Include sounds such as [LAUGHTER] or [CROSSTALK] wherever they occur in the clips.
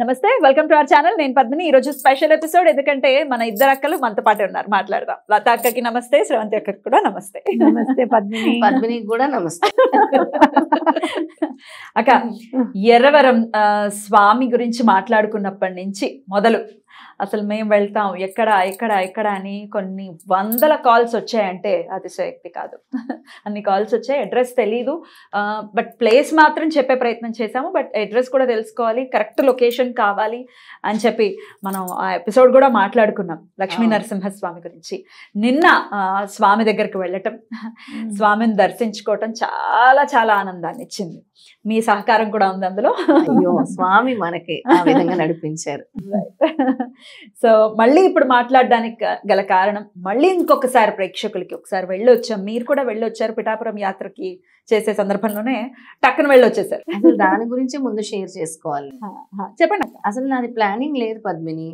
నమస్తే welcome to our channel నేను పద్మిని ఈ రోజు స్పెషల్ ఎపిసోడ్ ఎందుకంటే మన ఇద్దరు అక్కలు మనతో పాటు ఉన్నారు మాట్లాడదాం లత అక్కకి నమస్తే శ్రవంతి అక్కకి కూడా నమస్తే నమస్తే పద్మిని పద్మిని కూడా నమస్తే అక్క ఎర్రవరం స్వామి గురించి మాట్లాడుకున్నప్పటి నుంచి మొదలు అసలు మేము వెళ్తాం ఎక్కడ ఎక్కడ ఎక్కడ అని కొన్ని వందల కాల్స్ వచ్చాయంటే అతిశయక్తి కాదు [LAUGHS] అన్ని కాల్స్ వచ్చాయి అడ్రస్ తెలీదు బట్ ప్లేస్ మాత్రం చెప్పే ప్రయత్నం చేశాము బట్ అడ్రస్ కూడా తెలుసుకోవాలి కరెక్ట్ లొకేషన్ కావాలి అని చెప్పి మనం ఆ ఎపిసోడ్ కూడా మాట్లాడుకున్నాం లక్ష్మీ నరసింహస్వామి గురించి నిన్న స్వామి దగ్గరికి వెళ్ళటం స్వామిని దర్శించుకోవటం చాలా చాలా ఆనందాన్ని ఇచ్చింది మీ సహకారం కూడా ఉంది అందులో అయ్యో స్వామి మనకి ఆ విధంగా నడిపించారు [LAUGHS] సో మళ్ళీ ఇప్పుడు మాట్లాడడానికి గల కారణం మళ్ళీ ఇంకొకసారి ప్రేక్షకులకి ఒకసారి వెళ్ళొచ్చాం మీరు కూడా వెళ్ళొచ్చారు పిఠాపురం యాత్రకి చేసే సందర్భంలోనే టక్కున వెళ్ళొచ్చేసారు అసలు దాని గురించి ముందు షేర్ చేసుకోవాలి చెప్పండి అసలు నాది ప్లానింగ్ లేదు పద్మిని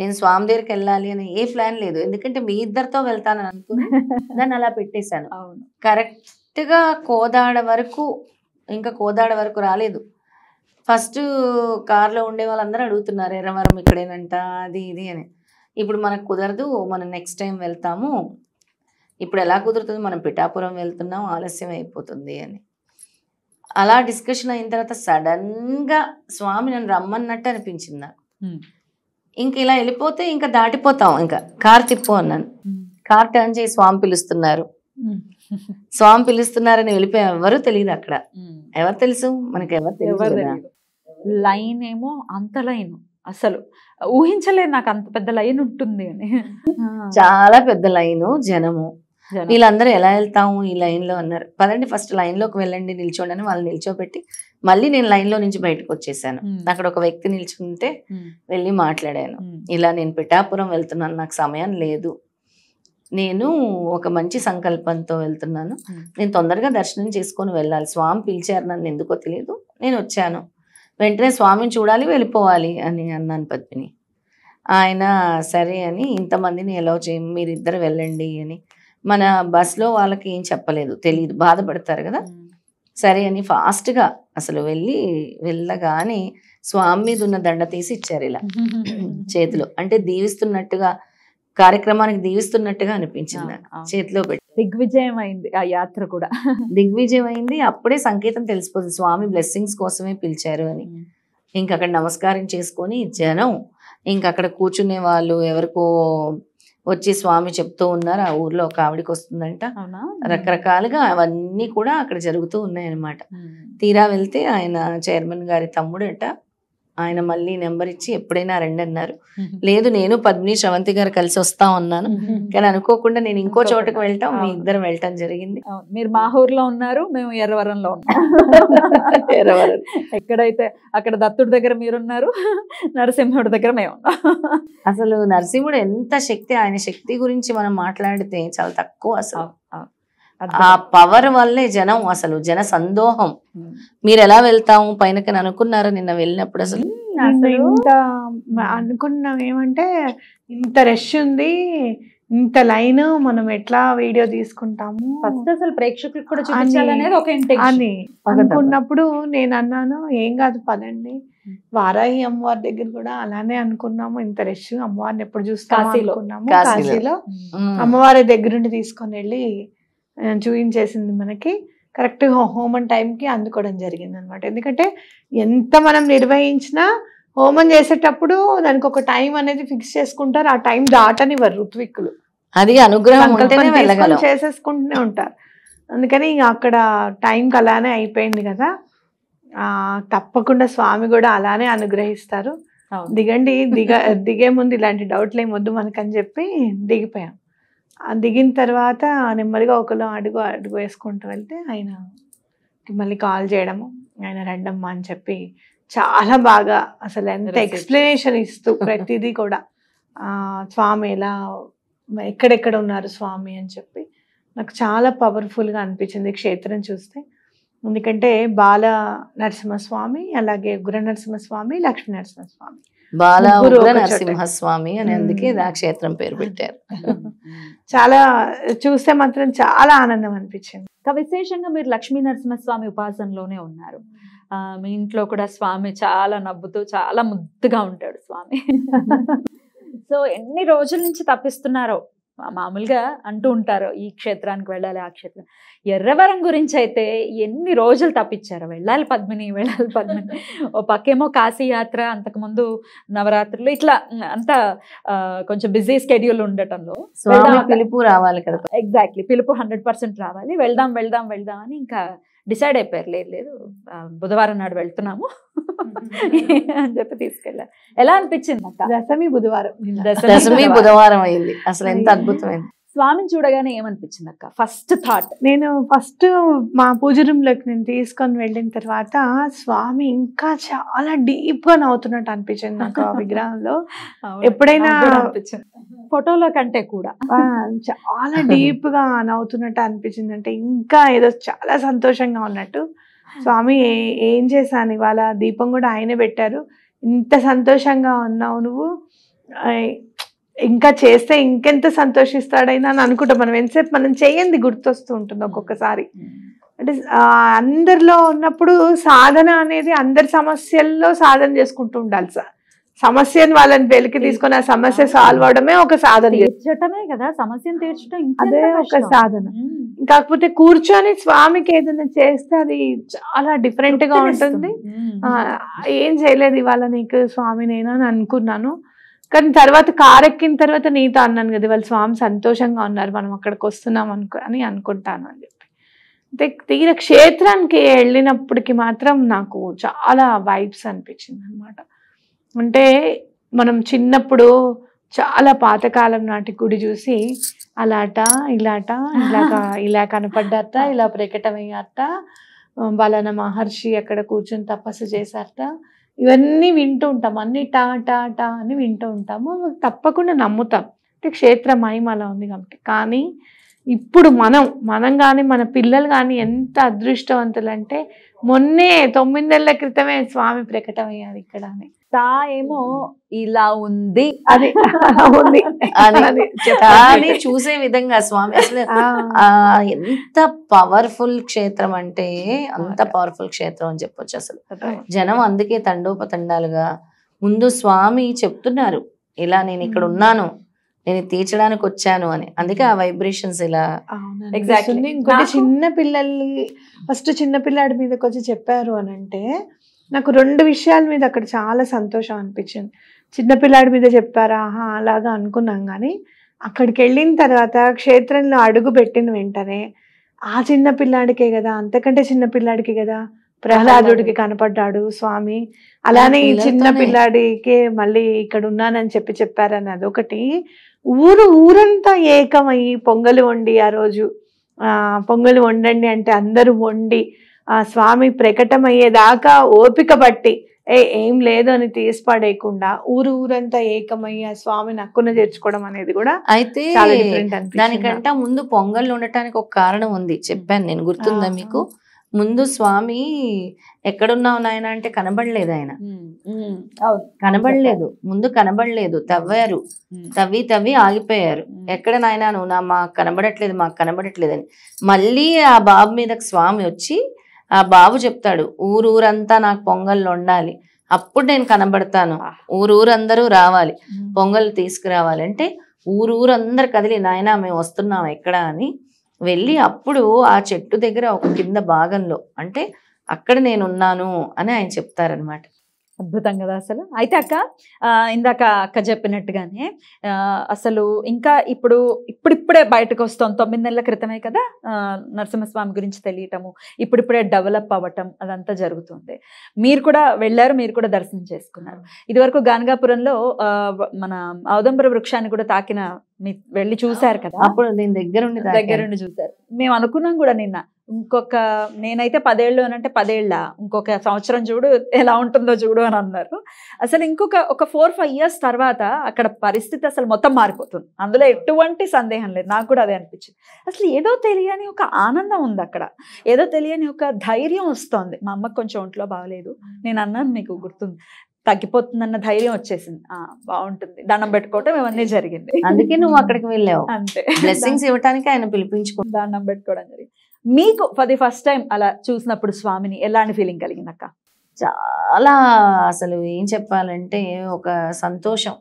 నేను స్వామి దగ్గరికి వెళ్ళాలి అని ఏ ప్లాన్ లేదు ఎందుకంటే మీ ఇద్దరితో వెళ్తానని అనుకుని దాన్ని అలా పెట్టేశాను కరెక్ట్ గా కోదాడ వరకు ఇంకా కోదాడ వరకు రాలేదు ఫస్ట్ కార్లో ఉండే వాళ్ళందరూ అడుగుతున్నారు ఎర్రవరం ఇక్కడేనంట అది ఇది అని ఇప్పుడు మనకు కుదరదు మనం నెక్స్ట్ టైం వెళ్తాము ఇప్పుడు ఎలా కుదురుతుంది మనం పిఠాపురం వెళ్తున్నాం ఆలస్యం అయిపోతుంది అని అలా డిస్కషన్ అయిన తర్వాత సడన్గా స్వామి నన్ను రమ్మన్నట్టు అనిపించింది నాకు ఇంక ఇలా వెళ్ళిపోతే ఇంకా దాటిపోతాం ఇంకా కార్ తిప్పు అన్నాను కార్ టర్న్ చేసి స్వామి పిలుస్తున్నారు స్వామి పిలుస్తున్నారని వెళ్ళిపోయాం ఎవరు తెలియదు అక్కడ ఎవరు తెలుసు మనకి ఎవరు తెలియదు లైన్ ఏమో అంత లైన్ అసలు ఊహించలేదు నాకు అంత పెద్ద లైన్ ఉంటుంది అని చాలా పెద్ద లైన్ జనము వీళ్ళందరూ ఎలా వెళ్తాము ఈ లైన్లో అన్నారు పదండి ఫస్ట్ లైన్లోకి వెళ్ళండి నిల్చోండి అని వాళ్ళు నిల్చోబెట్టి మళ్ళీ నేను లైన్లో నుంచి బయటకు వచ్చేసాను అక్కడ ఒక వ్యక్తి నిల్చుంటే వెళ్ళి మాట్లాడాను ఇలా నేను పిఠాపురం వెళ్తున్నాను నాకు సమయం లేదు నేను ఒక మంచి సంకల్పంతో వెళ్తున్నాను నేను తొందరగా దర్శనం చేసుకొని వెళ్ళాలి స్వామి పిలిచారు నన్ను ఎందుకో తెలియదు నేను వచ్చాను వెంటనే స్వామిని చూడాలి వెళ్ళిపోవాలి అని అన్నాను పద్మిని ఆయన సరే అని ఇంతమందిని ఎలా చేయం ఇద్దరు వెళ్ళండి అని మన బస్లో వాళ్ళకి ఏం చెప్పలేదు తెలియదు బాధపడతారు కదా సరే అని ఫాస్ట్గా అసలు వెళ్ళి వెళ్ళగానే స్వామి మీద ఉన్న దండ తీసి ఇచ్చారు ఇలా [LAUGHS] చేతిలో అంటే దీవిస్తున్నట్టుగా కార్యక్రమానికి దీవిస్తున్నట్టుగా అనిపించింది చేతిలో పెట్టి దిగ్విజయం అయింది ఆ యాత్ర కూడా దిగ్విజయం అయింది అప్పుడే సంకేతం తెలిసిపోతుంది స్వామి బ్లెస్సింగ్స్ కోసమే పిలిచారు అని ఇంక అక్కడ నమస్కారం చేసుకొని జనం ఇంకక్కడ అక్కడ కూర్చునే వాళ్ళు ఎవరికో వచ్చి స్వామి చెప్తూ ఉన్నారు ఆ ఊర్లో ఒక ఆవిడికి వస్తుందంట రకరకాలుగా అవన్నీ కూడా అక్కడ జరుగుతూ ఉన్నాయన్నమాట తీరా వెళ్తే ఆయన చైర్మన్ గారి తమ్ముడట ఆయన మళ్ళీ నెంబర్ ఇచ్చి ఎప్పుడైనా రండి అన్నారు లేదు నేను పద్మిని శ్రవంతి గారు కలిసి వస్తా ఉన్నాను కానీ అనుకోకుండా నేను ఇంకో చోటకు వెళ్ళటం మీ ఇద్దరు వెళ్ళటం జరిగింది మీరు మా ఊర్లో ఉన్నారు మేము ఎర్రవరంలో ఉన్నాం [LAUGHS] ఎర్రవరం ఎక్కడైతే అక్కడ దత్తుడి దగ్గర మీరున్నారు నరసింహుడి దగ్గర మేము అసలు నరసింహుడు ఎంత శక్తి ఆయన శక్తి గురించి మనం మాట్లాడితే చాలా తక్కువ అసలు ఆ పవర్ వల్లే జనం అసలు జన సందోహం మీరు ఎలా వెళ్తాము పైనకి అనుకున్నారా నిన్న వెళ్ళినప్పుడు అసలు ఇంత అనుకున్నాం ఏమంటే ఇంత రష్ ఉంది ఇంత లైన్ మనం ఎట్లా వీడియో తీసుకుంటాము ఫస్ట్ అసలు ప్రేక్షకులకు కూడా చూపించాలనేది అని అనుకున్నప్పుడు నేను అన్నాను ఏం కాదు పదండి వారాహి అమ్మవారి దగ్గర కూడా అలానే అనుకున్నాము ఇంత రష్ అమ్మవారిని ఎప్పుడు చూస్తాము అనుకున్నాము కాశీలో అమ్మవారి దగ్గరుండి తీసుకొని వెళ్ళి చూపించేసింది మనకి హోమ్ హోమం టైంకి అందుకోవడం జరిగింది అనమాట ఎందుకంటే ఎంత మనం నిర్వహించినా హోమన్ చేసేటప్పుడు దానికి ఒక టైం అనేది ఫిక్స్ చేసుకుంటారు ఆ టైం దాటని వారు ఋత్విక్కులు అది అనుగ్రహం చేసేసుకుంటూనే ఉంటారు అందుకని అక్కడ టైంకి అలానే అయిపోయింది కదా తప్పకుండా స్వామి కూడా అలానే అనుగ్రహిస్తారు దిగండి దిగ దిగే ముందు ఇలాంటి డౌట్లు ఏమొద్దు మనకని చెప్పి దిగిపోయాం దిగిన తర్వాత నెమ్మదిగా ఒకరు అడుగు అడుగు వేసుకుంటూ వెళ్తే ఆయన మళ్ళీ కాల్ చేయడము ఆయన రండమ్మా అని చెప్పి చాలా బాగా అసలు ఎంత ఎక్స్ప్లెనేషన్ ఇస్తూ ప్రతిదీ కూడా స్వామి ఎలా ఎక్కడెక్కడ ఉన్నారు స్వామి అని చెప్పి నాకు చాలా పవర్ఫుల్గా అనిపించింది క్షేత్రం చూస్తే ఎందుకంటే బాల నరసింహస్వామి అలాగే ఉగ్ర నరసింహస్వామి లక్ష్మీ నరసింహస్వామి బాల నరసింహస్వామి అని అందుకే ఆ క్షేత్రం పేరు [LAUGHS] పెట్టారు చాలా చూస్తే మాత్రం చాలా ఆనందం అనిపించింది విశేషంగా మీరు లక్ష్మీ నరసింహస్వామి ఉపాసనలోనే ఉన్నారు మీ ఇంట్లో కూడా స్వామి చాలా నవ్వుతూ చాలా ముద్దుగా ఉంటాడు స్వామి [LAUGHS] సో ఎన్ని రోజుల నుంచి తప్పిస్తున్నారో మామూలుగా అంటూ ఉంటారు ఈ క్షేత్రానికి వెళ్ళాలి ఆ క్షేత్రం ఎర్రవరం గురించి అయితే ఎన్ని రోజులు తప్పించారు వెళ్ళాలి పద్మిని వెళ్ళాలి పద్మిని [LAUGHS] ఓ పక్కేమో కాశీయాత్ర అంతకుముందు నవరాత్రులు ఇట్లా అంత కొంచెం బిజీ స్కెడ్యూల్ ఉండటంలో పిలుపు రావాలి కదా ఎగ్జాక్ట్లీ పిలుపు హండ్రెడ్ పర్సెంట్ రావాలి వెళ్దాం వెళ్దాం వెళ్దాం అని ఇంకా డిసైడ్ అయిపోయారు లేదు లేదు బుధవారం నాడు వెళ్తున్నాము [LAUGHS] అని చెప్పి తీసుకెళ్ళా ఎలా అనిపించింది దశమి బుధవారం దశమి బుధవారం అయింది అసలు ఎంత అద్భుతమైంది స్వామిని చూడగానే ఏమనిపించింది అక్క ఫస్ట్ థాట్ నేను ఫస్ట్ మా పూజ రూమ్లోకి నేను తీసుకొని వెళ్ళిన తర్వాత స్వామి ఇంకా చాలా డీప్గా నవ్వుతున్నట్టు అనిపించింది నాకు ఆ [LAUGHS] విగ్రహంలో ఎప్పుడైనా ఫోటోలో కంటే కూడా చాలా డీప్ గా అవుతున్నట్టు అనిపించింది అంటే ఇంకా ఏదో చాలా సంతోషంగా ఉన్నట్టు స్వామి ఏం చేశాను ఇవాళ దీపం కూడా ఆయనే పెట్టారు ఇంత సంతోషంగా ఉన్నావు నువ్వు ఇంకా చేస్తే ఇంకెంత సంతోషిస్తాడైనా అని అనుకుంటా మనం ఎంతసేపు మనం చేయండి గుర్తొస్తూ ఉంటుంది ఒక్కొక్కసారి అంటే అందరిలో ఉన్నప్పుడు సాధన అనేది అందరి సమస్యల్లో సాధన చేసుకుంటూ ఉండాలి సార్ సమస్యను వాళ్ళని వెలికి తీసుకొని ఆ సమస్య సాల్వ్ అవడమే ఒక సాధన తీర్చటమే కదా సమస్యను తీర్చడం అదే ఒక సాధన కాకపోతే కూర్చొని స్వామికి ఏదైనా చేస్తే అది చాలా డిఫరెంట్ గా ఉంటుంది ఏం చేయలేదు ఇవాళ నీకు స్వామి నేను అని అనుకున్నాను కానీ తర్వాత కారెక్కిన తర్వాత నీతో అన్నాను కదా వాళ్ళ స్వామి సంతోషంగా ఉన్నారు మనం అక్కడికి వస్తున్నాం అనుకో అని అనుకుంటాను అని చెప్పి అంటే తీర క్షేత్రానికి వెళ్ళినప్పటికి మాత్రం నాకు చాలా వైబ్స్ అనిపించింది అనమాట అంటే మనం చిన్నప్పుడు చాలా పాతకాలం నాటి గుడి చూసి అలాట ఇలాట ఇలాగ [LAUGHS] ఇలా కనపడ్డారట ఇలా ప్రకటమయ్యారట బాలన మహర్షి అక్కడ కూర్చొని తపస్సు చేశారట ఇవన్నీ వింటూ ఉంటాం అన్ని టా టా టా అని వింటూ ఉంటాము తప్పకుండా నమ్ముతాం అంటే క్షేత్ర మహిమ అలా ఉంది కాబట్టి కానీ ఇప్పుడు మనం మనం కానీ మన పిల్లలు కానీ ఎంత అదృష్టవంతులు అంటే మొన్నే తొమ్మిదేళ్ల క్రితమే స్వామి ప్రకటమయ్యారు ఇక్కడ అని తా ఏమో ఇలా ఉంది అది ఉంది అని చూసే విధంగా స్వామి అసలు ఎంత పవర్ఫుల్ క్షేత్రం అంటే అంత పవర్ఫుల్ క్షేత్రం అని చెప్పొచ్చు అసలు జనం అందుకే తండోపతండాలుగా ముందు స్వామి చెప్తున్నారు ఇలా నేను ఇక్కడ ఉన్నాను నేను తీర్చడానికి వచ్చాను అని అందుకే ఆ వైబ్రేషన్స్ ఇలా ఇంకోటి చిన్న పిల్లల్ని ఫస్ట్ చిన్న పిల్లాడి మీదకి వచ్చి చెప్పారు అని అంటే నాకు రెండు విషయాల మీద అక్కడ చాలా సంతోషం అనిపించింది చిన్నపిల్లాడి మీద చెప్పారా ఆహా అలాగా అనుకున్నాం కానీ అక్కడికి వెళ్ళిన తర్వాత క్షేత్రంలో అడుగు పెట్టిన వెంటనే ఆ చిన్న పిల్లాడికే కదా అంతకంటే చిన్న కదా ప్రహ్లాదుడికి కనపడ్డాడు స్వామి అలానే ఈ చిన్న పిల్లాడికే మళ్ళీ ఇక్కడ ఉన్నానని చెప్పి చెప్పారని అదొకటి ఊరు ఊరంతా ఏకమయ్యి పొంగలి వండి ఆ రోజు పొంగలు వండండి అంటే అందరూ వండి ఆ స్వామి ప్రకటమయ్యేదాకా ఓపిక పట్టి ఏ ఏం లేదు అని తీసి పడేయకుండా ఊరు ఊరంతా ఏకమయ్య స్వామి నక్కున చేర్చుకోవడం అనేది కూడా అయితే దానికంటే ముందు పొంగల్ ఉండటానికి ఒక కారణం ఉంది చెప్పాను నేను గుర్తుందా మీకు ముందు స్వామి ఎక్కడున్నావు నాయన అంటే కనబడలేదు ఆయన కనబడలేదు ముందు కనబడలేదు తవ్వారు తవ్వి తవ్వి ఆగిపోయారు ఎక్కడ నాయన నువ్వు నా మాకు కనబడట్లేదు మాకు కనబడట్లేదు అని మళ్ళీ ఆ బాబు మీద స్వామి వచ్చి ఆ బాబు చెప్తాడు ఊరూరంతా నాకు పొంగళ్ళు వండాలి అప్పుడు నేను కనబడతాను ఊరూరందరూ రావాలి పొంగల్ తీసుకురావాలి అంటే ఊరూరందరు కదిలి నాయన మేము వస్తున్నాం ఎక్కడ అని వెళ్ళి అప్పుడు ఆ చెట్టు దగ్గర ఒక కింద భాగంలో అంటే అక్కడ నేనున్నాను అని ఆయన చెప్తారనమాట అద్భుతం కదా అసలు అయితే అక్క ఇందాక అక్క చెప్పినట్టుగానే అసలు ఇంకా ఇప్పుడు ఇప్పుడిప్పుడే బయటకు వస్తాం తొమ్మిది నెలల క్రితమే కదా నరసింహస్వామి గురించి తెలియటము ఇప్పుడిప్పుడే డెవలప్ అవ్వటం అదంతా జరుగుతుంది మీరు కూడా వెళ్ళారు మీరు కూడా దర్శనం చేసుకున్నారు ఇదివరకు గానగాపురంలో మన ఔదంబర వృక్షాన్ని కూడా తాకిన మీ వెళ్ళి చూశారు కదా అప్పుడు దగ్గరుండి దగ్గరుండి చూశారు మేము అనుకున్నాం కూడా నిన్న ఇంకొక నేనైతే పదేళ్ళు అని అంటే పదేళ్ళ ఇంకొక సంవత్సరం చూడు ఎలా ఉంటుందో చూడు అని అన్నారు అసలు ఇంకొక ఒక ఫోర్ ఫైవ్ ఇయర్స్ తర్వాత అక్కడ పరిస్థితి అసలు మొత్తం మారిపోతుంది అందులో ఎటువంటి సందేహం లేదు నాకు కూడా అదే అనిపించింది అసలు ఏదో తెలియని ఒక ఆనందం ఉంది అక్కడ ఏదో తెలియని ఒక ధైర్యం వస్తుంది మా అమ్మకు కొంచెం ఒంట్లో బాగలేదు నేను అన్నాను మీకు గుర్తుంది తగ్గిపోతుందన్న ధైర్యం వచ్చేసింది బాగుంటుంది దండం పెట్టుకోవటం ఇవన్నీ జరిగింది అందుకే నువ్వు అక్కడికి వెళ్ళావు అంతే బ్లెస్సింగ్స్ ఇవ్వటానికి ఆయన పిలిపించుకో దండం పెట్టుకోవడం మీకు ఫర్ ది ఫస్ట్ టైం అలా చూసినప్పుడు స్వామిని ఎలాంటి ఫీలింగ్ కలిగిందక్క చాలా అసలు ఏం చెప్పాలంటే ఒక సంతోషం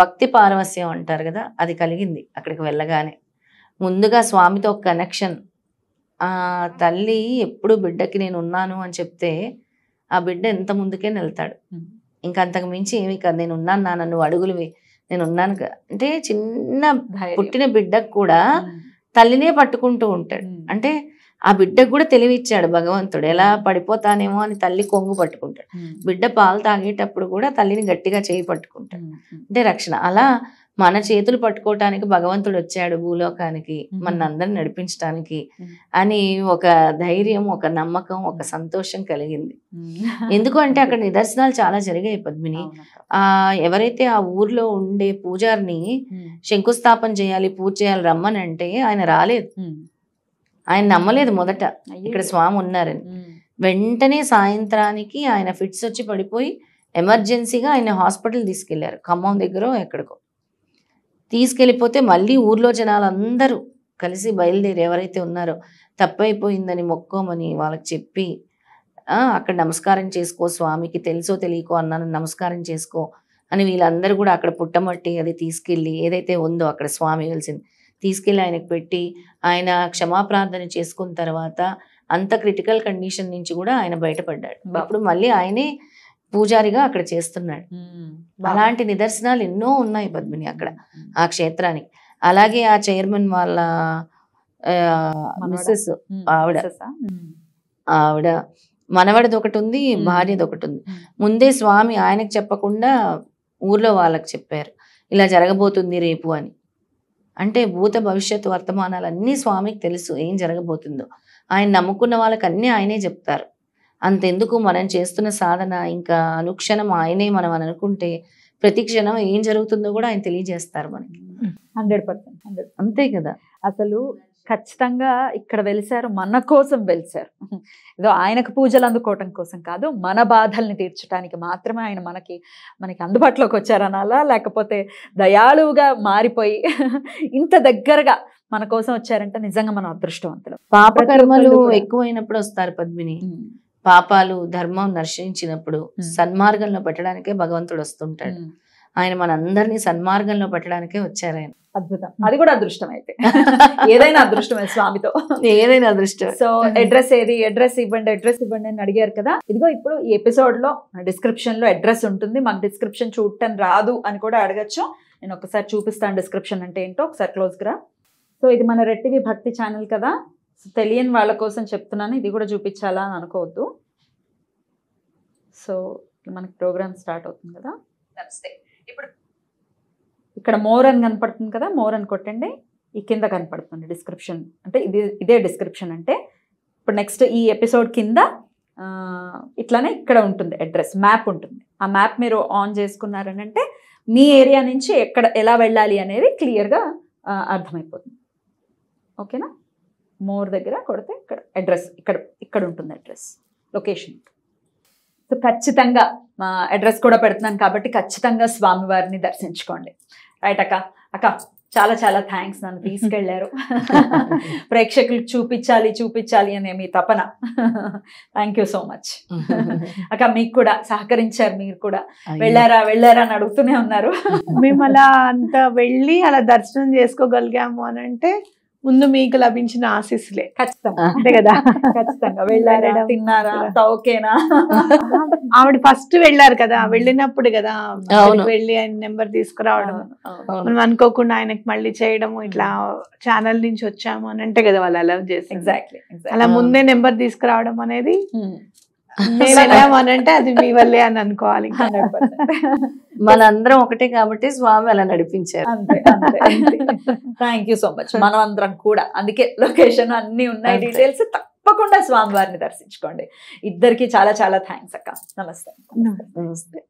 భక్తి పారవస్యం అంటారు కదా అది కలిగింది అక్కడికి వెళ్ళగానే ముందుగా స్వామితో కనెక్షన్ ఆ తల్లి ఎప్పుడు బిడ్డకి నేను ఉన్నాను అని చెప్తే ఆ బిడ్డ ఎంత ముందుకే వెళ్తాడు ఇంకా అంతకు మించి ఏమి కాదు నేను ఉన్నాను నా నన్ను అడుగులు నేను ఉన్నాను అంటే చిన్న పుట్టిన బిడ్డకు కూడా తల్లినే పట్టుకుంటూ ఉంటాడు అంటే ఆ బిడ్డకు కూడా తెలివిచ్చాడు భగవంతుడు ఎలా పడిపోతానేమో అని తల్లి కొంగు పట్టుకుంటాడు బిడ్డ పాలు తాగేటప్పుడు కూడా తల్లిని గట్టిగా చేయి పట్టుకుంటాడు అంటే రక్షణ అలా మన చేతులు పట్టుకోవటానికి భగవంతుడు వచ్చాడు భూలోకానికి మనందరిని నడిపించడానికి అని ఒక ధైర్యం ఒక నమ్మకం ఒక సంతోషం కలిగింది ఎందుకంటే అక్కడ నిదర్శనాలు చాలా జరిగాయి పద్మిని ఆ ఎవరైతే ఆ ఊర్లో ఉండే పూజారిని శంకుస్థాపన చేయాలి పూజ చేయాలి రమ్మని అంటే ఆయన రాలేదు ఆయన నమ్మలేదు మొదట ఇక్కడ స్వామి ఉన్నారని వెంటనే సాయంత్రానికి ఆయన ఫిట్స్ వచ్చి పడిపోయి ఎమర్జెన్సీగా ఆయన హాస్పిటల్ తీసుకెళ్లారు ఖమ్మం దగ్గర ఎక్కడికో తీసుకెళ్ళిపోతే మళ్ళీ ఊర్లో జనాలందరూ కలిసి బయలుదేరి ఎవరైతే ఉన్నారో తప్పైపోయిందని మొక్కోమని వాళ్ళకి చెప్పి అక్కడ నమస్కారం చేసుకో స్వామికి తెలుసో తెలియకో అన్నాను నమస్కారం చేసుకో అని వీళ్ళందరూ కూడా అక్కడ పుట్టమట్టి అది తీసుకెళ్ళి ఏదైతే ఉందో అక్కడ స్వామి కలిసింది తీసుకెళ్ళి ఆయనకు పెట్టి ఆయన క్షమాప్రార్థన చేసుకున్న తర్వాత అంత క్రిటికల్ కండిషన్ నుంచి కూడా ఆయన బయటపడ్డాడు అప్పుడు మళ్ళీ ఆయనే పూజారిగా అక్కడ చేస్తున్నాడు అలాంటి నిదర్శనాలు ఎన్నో ఉన్నాయి పద్మిని అక్కడ ఆ క్షేత్రానికి అలాగే ఆ చైర్మన్ వాళ్ళ మిస్సెస్ ఆవిడ ఆవిడ మనవడిది ఒకటి ఉంది భార్యది ఒకటి ఉంది ముందే స్వామి ఆయనకు చెప్పకుండా ఊర్లో వాళ్ళకి చెప్పారు ఇలా జరగబోతుంది రేపు అని అంటే భూత భవిష్యత్ వర్తమానాలు అన్నీ స్వామికి తెలుసు ఏం జరగబోతుందో ఆయన నమ్ముకున్న వాళ్ళకి అన్నీ ఆయనే చెప్తారు అంతెందుకు మనం చేస్తున్న సాధన ఇంకా అనుక్షణం ఆయనే మనం అని అనుకుంటే ప్రతి క్షణం ఏం జరుగుతుందో కూడా ఆయన తెలియజేస్తారు మనకి హండ్రెడ్ పర్సెంట్ హండ్రెడ్ అంతే కదా అసలు ఖచ్చితంగా ఇక్కడ వెలిసారు మన కోసం వెలిసారు ఏదో ఆయనకు పూజలు అందుకోవటం కోసం కాదు మన బాధల్ని తీర్చడానికి మాత్రమే ఆయన మనకి మనకి అందుబాటులోకి వచ్చారనాలా లేకపోతే దయాళువుగా మారిపోయి ఇంత దగ్గరగా మన కోసం వచ్చారంటే నిజంగా మనం అదృష్టవంతులు పాపకర్మలు ఎక్కువైనప్పుడు వస్తారు పద్మిని పాపాలు ధర్మం నర్శించినప్పుడు సన్మార్గంలో పెట్టడానికే భగవంతుడు వస్తుంటాడు ఆయన మనందరినీ సన్మార్గంలో పెట్టడానికే వచ్చారు ఆయన అద్భుతం అది కూడా అదృష్టం అయితే ఏదైనా అదృష్టమే స్వామితో ఏదైనా అదృష్టం సో అడ్రస్ ఏది అడ్రస్ ఇవ్వండి అడ్రస్ ఇవ్వండి అని అడిగారు కదా ఇదిగో ఇప్పుడు ఈ ఎపిసోడ్ లో డిస్క్రిప్షన్ లో అడ్రస్ ఉంటుంది మాకు డిస్క్రిప్షన్ చూడటం రాదు అని కూడా అడగచ్చు నేను ఒకసారి చూపిస్తాను డిస్క్రిప్షన్ అంటే ఏంటో ఒకసారి క్లోజ్ క్లోజ్గా సో ఇది మన రెట్టివి భక్తి ఛానల్ కదా సో తెలియని వాళ్ళ కోసం చెప్తున్నాను ఇది కూడా చూపించాలా అని అనుకోవద్దు సో మనకి ప్రోగ్రామ్ స్టార్ట్ అవుతుంది కదా నమస్తే ఇప్పుడు ఇక్కడ మోర్ అని కనపడుతుంది కదా మోర్ అని కొట్టండి ఈ కింద కనపడుతుంది డిస్క్రిప్షన్ అంటే ఇది ఇదే డిస్క్రిప్షన్ అంటే ఇప్పుడు నెక్స్ట్ ఈ ఎపిసోడ్ కింద ఇట్లానే ఇక్కడ ఉంటుంది అడ్రస్ మ్యాప్ ఉంటుంది ఆ మ్యాప్ మీరు ఆన్ చేసుకున్నారని అంటే మీ ఏరియా నుంచి ఎక్కడ ఎలా వెళ్ళాలి అనేది క్లియర్గా అర్థమైపోతుంది ఓకేనా మోర్ దగ్గర కొడితే ఇక్కడ అడ్రస్ ఇక్కడ ఇక్కడ ఉంటుంది అడ్రస్ లొకేషన్ సో ఖచ్చితంగా మా అడ్రస్ కూడా పెడుతున్నాను కాబట్టి ఖచ్చితంగా స్వామివారిని దర్శించుకోండి రైట్ అక్క అక్క చాలా చాలా థ్యాంక్స్ నన్ను తీసుకెళ్లారు [LAUGHS] ప్రేక్షకులకు చూపించాలి చూపించాలి అనే మీ తపన థ్యాంక్ యూ సో మచ్ అక్క మీకు కూడా సహకరించారు మీరు కూడా వెళ్ళారా వెళ్ళారా అని అడుగుతూనే ఉన్నారు [LAUGHS] మేము అలా అంత వెళ్ళి అలా దర్శనం చేసుకోగలిగాము అని అంటే ముందు మీకు లభించిన ఆశీస్సులే ఖచ్చితంగా అంతే కదా [LAUGHS] ఖచ్చితంగా వెళ్ళారా తిన్నారా ఓకేనా [LAUGHS] ఆవిడ ఫస్ట్ వెళ్ళారు కదా వెళ్ళినప్పుడు కదా వెళ్ళి ఆయన నెంబర్ తీసుకురావడం మనం అనుకోకుండా ఆయనకి మళ్ళీ చేయడం ఇట్లా ఛానల్ నుంచి వచ్చాము అని అంటే కదా వాళ్ళు అలౌ చేసి ఎగ్జాక్ట్లీ అలా ముందే నెంబర్ తీసుకురావడం అనేది అంటే అది మీ వల్లే అని అనుకోవాలి మనందరం ఒకటే కాబట్టి స్వామి అలా నడిపించారు థ్యాంక్ యూ సో మచ్ మనం అందరం కూడా అందుకే లొకేషన్ అన్ని ఉన్నాయి డీటెయిల్స్ తప్పకుండా స్వామివారిని దర్శించుకోండి ఇద్దరికి చాలా చాలా థ్యాంక్స్ అక్క నమస్తే నమస్తే